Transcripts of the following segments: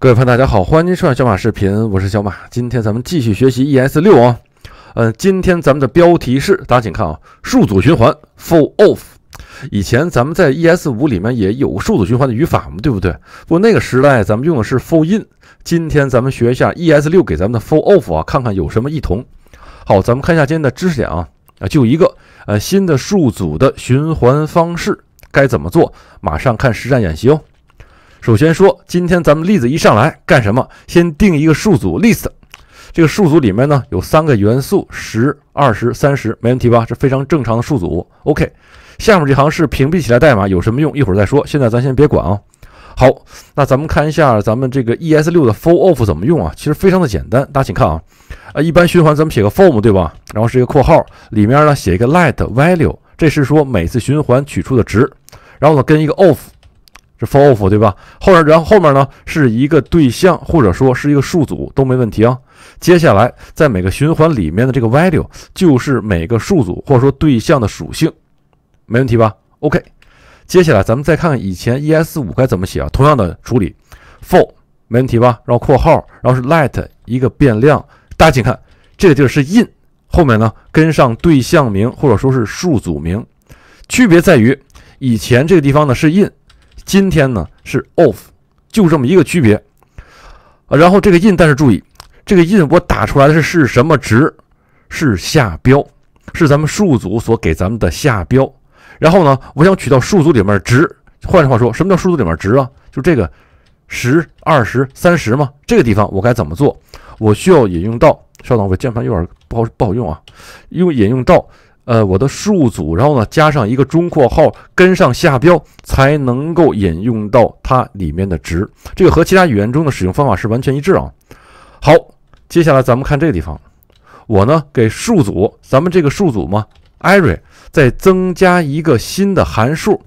各位朋友，大家好，欢迎您收看小马视频，我是小马，今天咱们继续学习 ES6 啊，嗯，今天咱们的标题是，大家请看啊，数组循环 for of。以前咱们在 ES5 里面也有数组循环的语法嘛，对不对？不，过那个时代咱们用的是 for in。今天咱们学一下 ES6 给咱们的 for of 啊，看看有什么异同。好，咱们看一下今天的知识点啊，啊，就一个，呃，新的数组的循环方式该怎么做？马上看实战演习哦。首先说，今天咱们例子一上来干什么？先定一个数组 list，这个数组里面呢有三个元素，十、二、十、三、十，没问题吧？是非常正常的数组。OK，下面这行是屏蔽起来代码，有什么用？一会儿再说。现在咱先别管啊。好，那咱们看一下咱们这个 ES6 的 for of 怎么用啊？其实非常的简单，大家请看啊。呃，一般循环咱们写个 for，m 对吧？然后是一个括号，里面呢写一个 let value，这是说每次循环取出的值，然后呢跟一个 of。是 for 对吧？后面然后后面呢是一个对象或者说是一个数组都没问题啊。接下来在每个循环里面的这个 value 就是每个数组或者说对象的属性，没问题吧？OK，接下来咱们再看看以前 ES 五该怎么写啊？同样的处理，for 没问题吧？然后括号，然后是 let 一个变量。大家请看这个地儿是 in，后面呢跟上对象名或者说是数组名，区别在于以前这个地方呢是 in。今天呢是 of，就这么一个区别，然后这个 in，但是注意这个 in 我打出来的是是什么值？是下标，是咱们数组所给咱们的下标。然后呢，我想取到数组里面值，换句话说，什么叫数组里面值啊？就这个十、二十、三十嘛，这个地方我该怎么做？我需要引用到，稍等，我键盘有点不好不好用啊，用引用到。呃，我的数组，然后呢，加上一个中括号，跟上下标，才能够引用到它里面的值。这个和其他语言中的使用方法是完全一致啊。好，接下来咱们看这个地方，我呢给数组，咱们这个数组嘛，array，增加一个新的函数。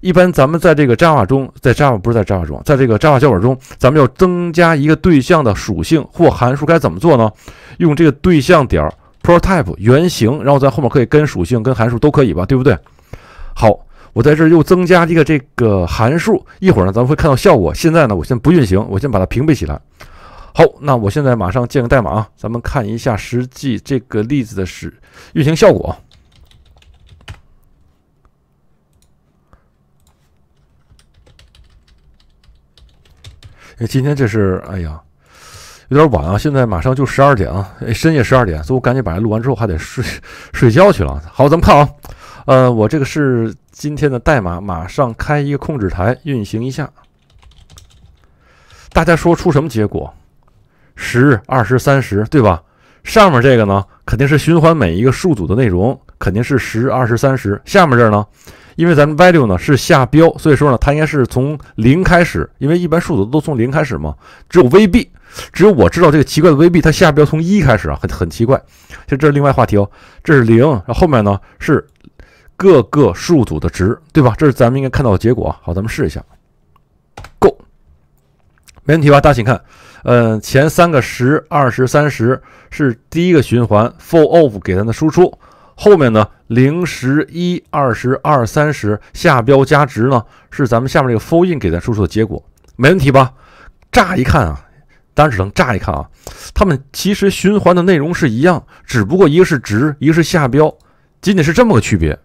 一般咱们在这个 Java 中，在 Java 不是在 Java 中，在这个 Java 教本中，咱们要增加一个对象的属性或函数，该怎么做呢？用这个对象点儿。Prototype 原型，然后在后面可以跟属性、跟函数都可以吧，对不对？好，我在这又增加一个这个函数，一会儿呢咱们会看到效果。现在呢，我先不运行，我先把它屏蔽起来。好，那我现在马上建个代码啊，咱们看一下实际这个例子的使运行效果。哎，今天这是，哎呀。有点晚啊，现在马上就十二点啊，深夜十二点，所以我赶紧把这录完之后还得睡 睡觉去了。好，咱们看啊，呃，我这个是今天的代码，马上开一个控制台运行一下，大家说出什么结果？十、二、十、三十，对吧？上面这个呢，肯定是循环每一个数组的内容，肯定是十、二、十、三十。下面这儿呢？因为咱们 value 呢是下标，所以说呢，它应该是从零开始。因为一般数组都从零开始嘛，只有 vb，只有我知道这个奇怪的 vb，它下标从一开始啊，很很奇怪。其实这是另外话题哦。这是零，然后后面呢是各个数组的值，对吧？这是咱们应该看到的结果。好，咱们试一下，go，没问题吧？大家请看，嗯，前三个十、二十、三十是第一个循环 for of 给咱的输出。后面呢？零、十、一、二、十、二、三十下标加值呢？是咱们下面这个封印给咱输出的结果，没问题吧？乍一看啊，当然只能乍一看啊，他们其实循环的内容是一样，只不过一个是值，一个是下标，仅仅是这么个区别。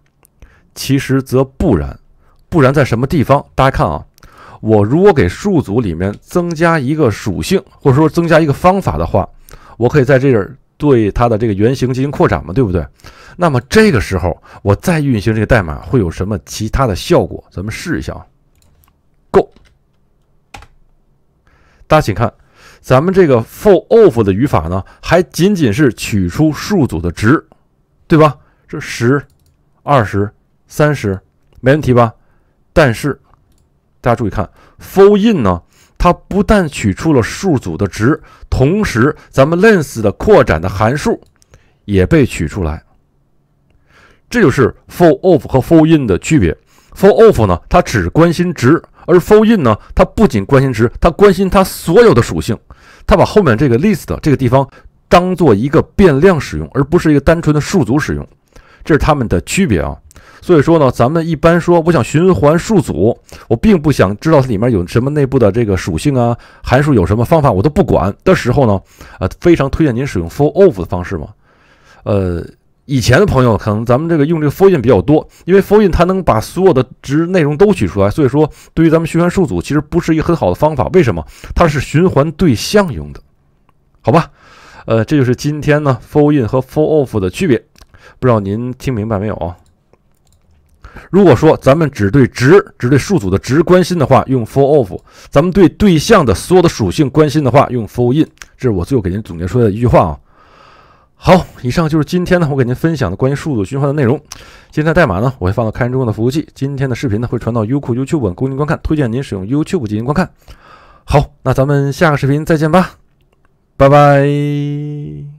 其实则不然，不然在什么地方？大家看啊，我如果给数组里面增加一个属性，或者说增加一个方法的话，我可以在这儿。对它的这个原型进行扩展嘛，对不对？那么这个时候我再运行这个代码会有什么其他的效果？咱们试一下。啊。Go，大家请看，咱们这个 for of 的语法呢，还仅仅是取出数组的值，对吧？这十、二十、三十，没问题吧？但是大家注意看，for in 呢？它不但取出了数组的值，同时咱们 length 的扩展的函数也被取出来。这就是 for of 和 for in 的区别。for of 呢，它只关心值，而 for in 呢，它不仅关心值，它关心它所有的属性。它把后面这个 list 这个地方当做一个变量使用，而不是一个单纯的数组使用。这是它们的区别啊。所以说呢，咱们一般说，我想循环数组，我并不想知道它里面有什么内部的这个属性啊、函数有什么方法，我都不管的时候呢，呃，非常推荐您使用 for of 的方式嘛。呃，以前的朋友可能咱们这个用这个 for in 比较多，因为 for in 它能把所有的值内容都取出来，所以说对于咱们循环数组其实不是一个很好的方法。为什么？它是循环对象用的，好吧？呃，这就是今天呢 for in 和 for of 的区别，不知道您听明白没有啊？如果说咱们只对值、只对数组的值关心的话，用 for of；咱们对对象的所有的属性关心的话，用 for in。这是我最后给您总结出来的一句话啊。好，以上就是今天呢我给您分享的关于数组循环的内容。今天的代码呢我会放到开源中的服务器，今天的视频呢会传到优酷、YouTube 供您观看，推荐您使用 YouTube 进行观看。好，那咱们下个视频再见吧，拜拜。